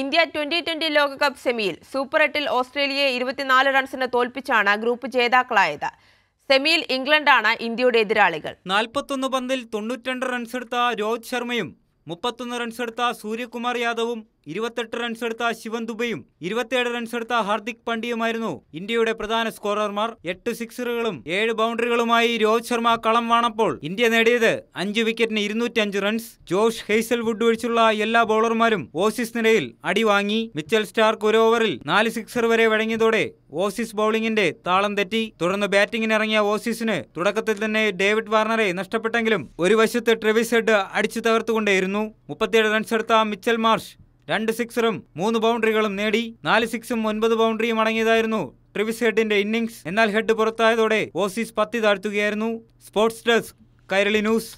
India twenty twenty ലോകകപ്പ് സെമിയിൽ super എട്ടിൽ ഓസ്ട്രേലിയയെ ഇരുപത്തിനാല് റൺസിന് തോൽപ്പിച്ചാണ് ഗ്രൂപ്പ് ജേതാക്കളായത് സെമിയിൽ ഇംഗ്ലണ്ടാണ് ഇന്ത്യയുടെ എതിരാളികൾ നാൽപ്പത്തൊന്ന് പന്തിൽ റൺസ് എടുത്ത രോഹിത് ശർമ്മയും മുപ്പത്തൊന്ന് എടുത്ത സൂര്യകുമാർ യാദവും ഇരുപത്തെട്ട് റൺസ് എടുത്ത ശിവൻ ദുബയും ഇരുപത്തിയേഴ് റൺസ് എടുത്ത ഹാർദിക് പാണ്ഡ്യയുമായിരുന്നു ഇന്ത്യയുടെ പ്രധാന സ്കോറർമാർ എട്ട് സിക്സറുകളും ഏഴ് ബൗണ്ടറികളുമായി രോഹിത് ശർമ്മ കളം വാണപ്പോൾ ഇന്ത്യ നേടിയത് അഞ്ച് വിക്കറ്റിന് ഇരുന്നൂറ്റഞ്ച് റൺസ് ജോഷ് ഹെയ്സൽവുഡ് ഒഴിച്ചുള്ള എല്ലാ ബൗളർമാരും ഓസീസ് നിരയിൽ അടിവാങ്ങി മിച്ചൽ സ്റ്റാർക്ക് ഒരു ഓവറിൽ നാല് സിക്സർ വരെ വഴങ്ങിയതോടെ ഓസീസ് ബൗളിംഗിന്റെ താളം തെറ്റി തുടർന്ന് ബാറ്റിംഗിനിറങ്ങിയ ഓസീസിന് തുടക്കത്തിൽ തന്നെ ഡേവിഡ് വാർണറെ നഷ്ടപ്പെട്ടെങ്കിലും ഒരു വശത്ത് ട്രെവിസ് ഹെഡ് അടിച്ചു തകർത്തുകൊണ്ടേയിരുന്നു മുപ്പത്തിയേഴ് റൺസ് എടുത്ത മിച്ചൽ മാർഷ് രണ്ട് സിക്സറും മൂന്ന് ബൗണ്ടറികളും നേടി നാല് സിക്സും ഒൻപത് ബൗണ്ടറിയും അടങ്ങിയതായിരുന്നു ട്രിവിസ് ഹെഡിന്റെ ഇന്നിംഗ്സ് എന്നാൽ ഹെഡ് പുറത്തായതോടെ ഓസീസ് പത്തി താഴ്ത്തുകയായിരുന്നു സ്പോർട്സ് ഡെസ്ക് കൈരളി ന്യൂസ്